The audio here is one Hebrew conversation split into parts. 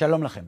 שלום לכם.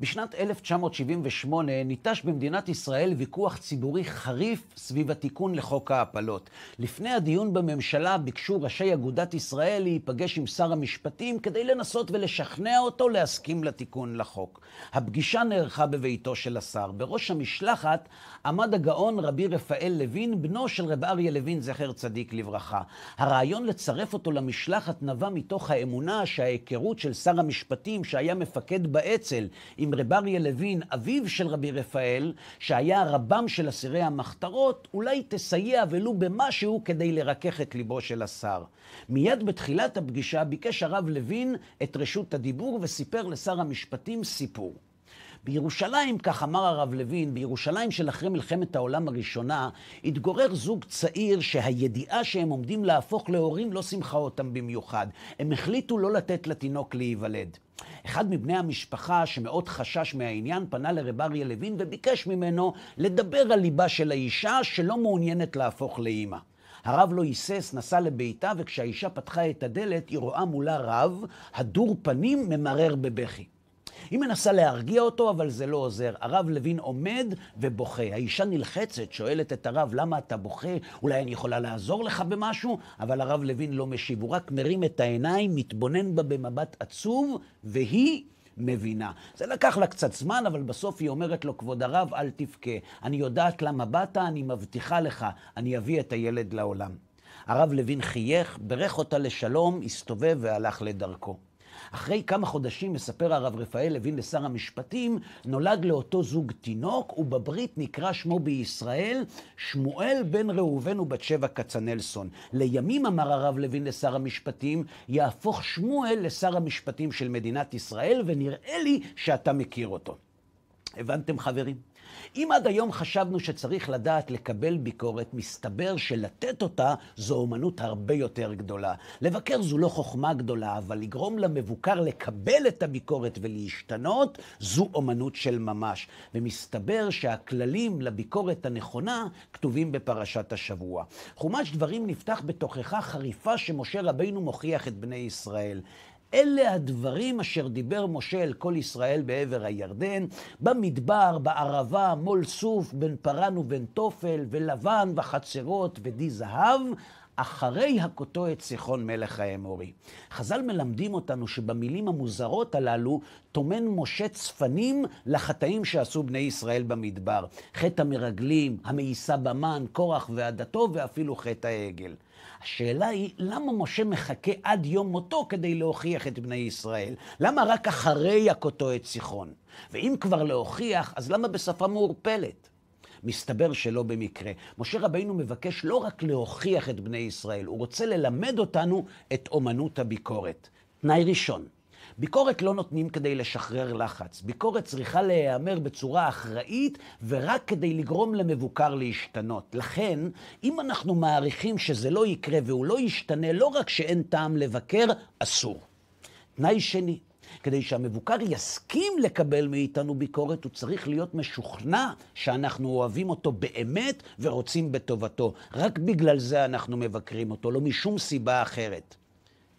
בשנת 1978 ניטש במדינת ישראל ויכוח ציבורי חריף סביב התיקון לחוק ההפלות. לפני הדיון בממשלה ביקשו ראשי אגודת ישראל להיפגש עם שר המשפטים כדי לנסות ולשכנע אותו להסכים לתיקון לחוק. הפגישה נערכה בביתו של השר. בראש המשלחת עמד הגאון רבי רפאל לוין, בנו של רב אריה לוין, זכר צדיק לברכה. הרעיון לצרף אותו למשלחת נבע מתוך האמונה שההיכרות של שר המשפטים, שהיה מפקד באצ"ל, עם עם רב אריה לוין, אביו של רבי רפאל, שהיה רבם של אסירי המחתרות, אולי תסייע ולו במשהו כדי לרכך את ליבו של השר. מיד בתחילת הפגישה ביקש הרב לוין את רשות הדיבור וסיפר לשר המשפטים סיפור. בירושלים, כך אמר הרב לוין, בירושלים של אחרי מלחמת העולם הראשונה, התגורר זוג צעיר שהידיעה שהם עומדים להפוך להורים לא שמחה אותם במיוחד. הם החליטו לא לתת לתינוק להיוולד. אחד מבני המשפחה שמאוד חשש מהעניין פנה לרב אריה לוין וביקש ממנו לדבר על ליבה של האישה שלא מעוניינת להפוך לאימא. הרב לא היסס, נסע לביתה, וכשהאישה פתחה את הדלת, היא רואה מולה רב, הדור פנים ממרר בבכי. היא מנסה להרגיע אותו, אבל זה לא עוזר. הרב לוין עומד ובוכה. האישה נלחצת, שואלת את הרב, למה אתה בוכה? אולי אני יכולה לעזור לך במשהו? אבל הרב לוין לא משיב, הוא רק מרים את העיניים, מתבונן בה במבט עצוב, והיא... מבינה. זה לקח לה קצת זמן, אבל בסוף היא אומרת לו, כבוד הרב, אל תבכה. אני יודעת למה באת, אני מבטיחה לך, אני אביא את הילד לעולם. הרב לוין חייך, ברך אותה לשלום, הסתובב והלך לדרכו. אחרי כמה חודשים, מספר הרב רפאל לוין לשר המשפטים, נולד לאותו זוג תינוק, ובברית נקרא שמו בישראל שמואל בן ראובן ובת שבע כצנלסון. לימים, אמר הרב לוין לשר המשפטים, יהפוך שמואל לשר המשפטים של מדינת ישראל, ונראה לי שאתה מכיר אותו. הבנתם חברים? אם עד היום חשבנו שצריך לדעת לקבל ביקורת, מסתבר שלתת אותה זו אומנות הרבה יותר גדולה. לבקר זו לא חוכמה גדולה, אבל לגרום למבוקר לקבל את הביקורת ולהשתנות, זו אומנות של ממש. ומסתבר שהכללים לביקורת הנכונה כתובים בפרשת השבוע. חומש דברים נפתח בתוכחה חריפה שמשה רבינו מוכיח את בני ישראל. אלה הדברים אשר דיבר משה אל כל ישראל בעבר הירדן, במדבר, בערבה, מול סוף, בין פרן ובין תופל, ולבן, וחצרות, ודי זהב, אחרי הכותו את סיחון מלך האמורי. חז"ל מלמדים אותנו שבמילים המוזרות הללו טומן משה צפנים לחטאים שעשו בני ישראל במדבר. חטא המרגלים, המאיסה במן, קורח ועדתו ואפילו חטא העגל. השאלה היא, למה משה מחכה עד יום מותו כדי להוכיח את בני ישראל? למה רק אחרי הכותו את סיחון? ואם כבר להוכיח, אז למה בשפה מעורפלת? מסתבר שלא במקרה. משה רבינו מבקש לא רק להוכיח את בני ישראל, הוא רוצה ללמד אותנו את אומנות הביקורת. תנאי ראשון, ביקורת לא נותנים כדי לשחרר לחץ. ביקורת צריכה להיאמר בצורה אחראית ורק כדי לגרום למבוקר להשתנות. לכן, אם אנחנו מעריכים שזה לא יקרה והוא לא ישתנה, לא רק שאין טעם לבקר, אסור. תנאי שני, כדי שהמבוקר יסכים לקבל מאיתנו ביקורת, הוא צריך להיות משוכנע שאנחנו אוהבים אותו באמת ורוצים בטובתו. רק בגלל זה אנחנו מבקרים אותו, לא משום סיבה אחרת.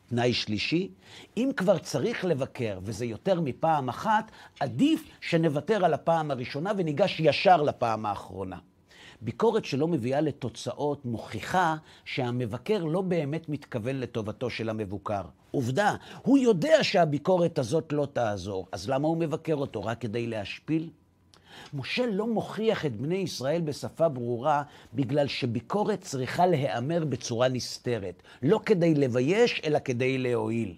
תנאי שלישי, אם כבר צריך לבקר, וזה יותר מפעם אחת, עדיף שנוותר על הפעם הראשונה וניגש ישר לפעם האחרונה. ביקורת שלא מביאה לתוצאות מוכיחה שהמבקר לא באמת מתכוון לטובתו של המבוקר. עובדה, הוא יודע שהביקורת הזאת לא תעזור, אז למה הוא מבקר אותו? רק כדי להשפיל? משה לא מוכיח את בני ישראל בשפה ברורה, בגלל שביקורת צריכה להיאמר בצורה נסתרת, לא כדי לבייש, אלא כדי להועיל.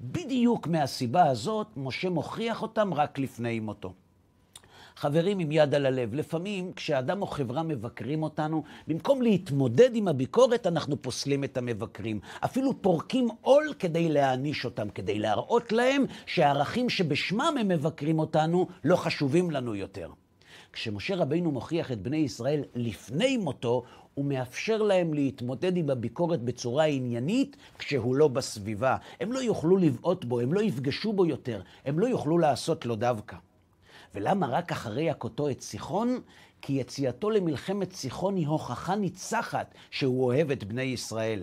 בדיוק מהסיבה הזאת, משה מוכיח אותם רק לפני מותו. חברים עם יד על הלב, לפעמים כשאדם או חברה מבקרים אותנו, במקום להתמודד עם הביקורת, אנחנו פוסלים את המבקרים. אפילו פורקים עול כדי להעניש אותם, כדי להראות להם שהערכים שבשמם הם מבקרים אותנו, לא חשובים לנו יותר. כשמשה רבינו מוכיח את בני ישראל לפני מותו, הוא מאפשר להם להתמודד עם הביקורת בצורה עניינית כשהוא לא בסביבה. הם לא יוכלו לבעוט בו, הם לא יפגשו בו יותר, הם לא יוכלו לעשות לו דווקא. ולמה רק אחרי הכותו את סיחון? כי יציאתו למלחמת סיחון היא הוכחה ניצחת שהוא אוהב את בני ישראל.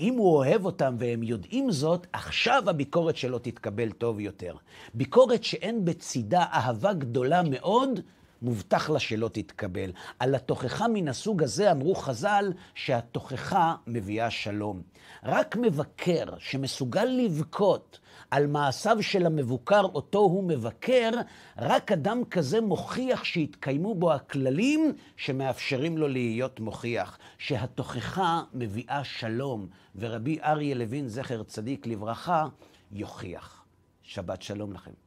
אם הוא אוהב אותם והם יודעים זאת, עכשיו הביקורת שלו תתקבל טוב יותר. ביקורת שאין בצידה אהבה גדולה מאוד, מובטח לה שלא תתקבל. על התוכחה מן הסוג הזה אמרו חז"ל שהתוכחה מביאה שלום. רק מבקר שמסוגל לבכות על מעשיו של המבוקר אותו הוא מבקר, רק אדם כזה מוכיח שהתקיימו בו הכללים שמאפשרים לו להיות מוכיח, שהתוכחה מביאה שלום, ורבי אריה לוין, זכר צדיק לברכה, יוכיח. שבת שלום לכם.